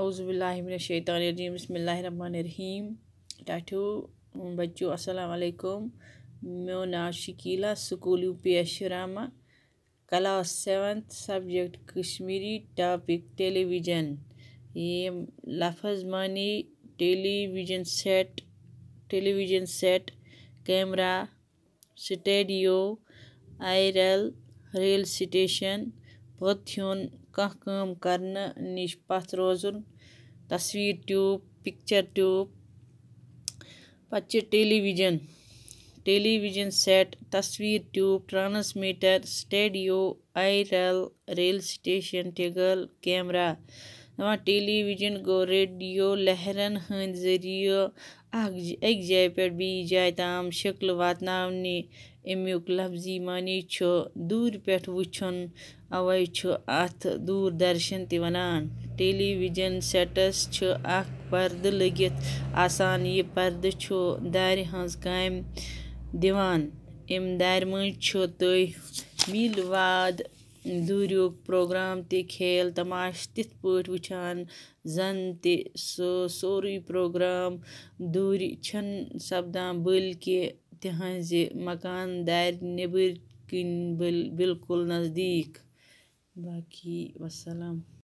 अज़बिल्लाशैतरजीम बसमीम टाठू बच्चों असलकुम मेरो नाम Shakila school U P S अशरामा class seventh subject Kashmiri topic television ये लफज मानी television set television set camera studio aerial rail station پوٚت ہیوٚن کانٛہہ کٲم کَرنہٕ نِش پَتھ روزُن تصویٖر ٹیوٗب پِکچَر ٹیوٗب پَتہٕ چھِ television television set تصویٖر tube transmitter studio aerial rail station ٹِگل کیمرا दपान टेली विजन गो रेडियो लहरन हंद जरियो अक जाय पे बी जाय तम शक्ल वाने अमुक लफजी मानी छो दूर पे वुन अवे अत दूरदर्शन तनान टेली सेटस पर्द लगित आसान ये पर्द छो दारि हज काम दिवान अम दारि मिल वाद دوٗریُک پرٛوگرام تہِ کھیل تَماش تِتھ پٲٹھۍ وٕچھان زَن تہِ سُہ سورُے پرٛوگرام دوٗرِ چھِنہٕ سَپدان بٔلکہِ تِہٕنٛزِ مکان دارِ نٮ۪بٕرۍ کِنۍ بِلکُل نزدیٖک باقی وَسَلام